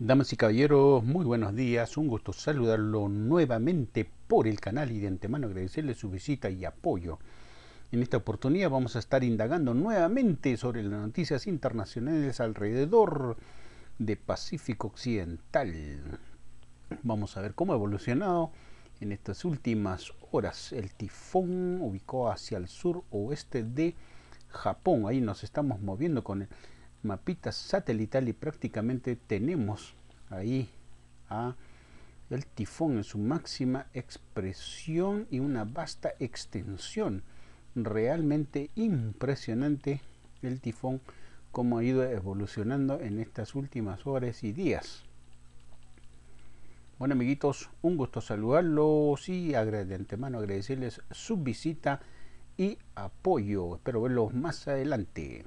Damas y caballeros, muy buenos días, un gusto saludarlo nuevamente por el canal y de antemano agradecerle su visita y apoyo. En esta oportunidad vamos a estar indagando nuevamente sobre las noticias internacionales alrededor de Pacífico Occidental. Vamos a ver cómo ha evolucionado en estas últimas horas. El tifón ubicó hacia el sur oeste de Japón. Ahí nos estamos moviendo con el mapita satelital y prácticamente tenemos ahí a ¿ah? el tifón en su máxima expresión y una vasta extensión realmente impresionante el tifón como ha ido evolucionando en estas últimas horas y días bueno amiguitos un gusto saludarlos y de antemano agradecerles su visita y apoyo espero verlos más adelante